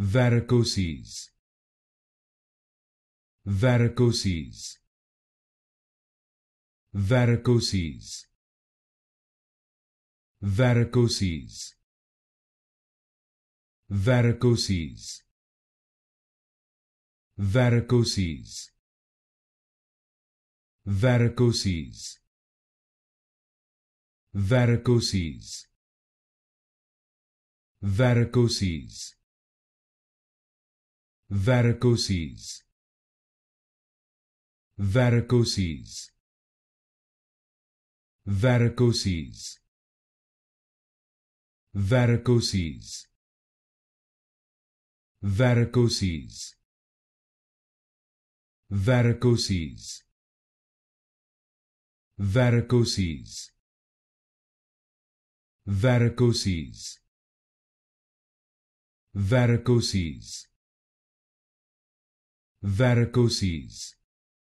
varicoses varicoses varicoses varicoses varicoses varicoses varicoses varicoses varicoses varicoses varicoses varicoses varicoses varicoses varicoses varicoses varicoses varicoses varicoses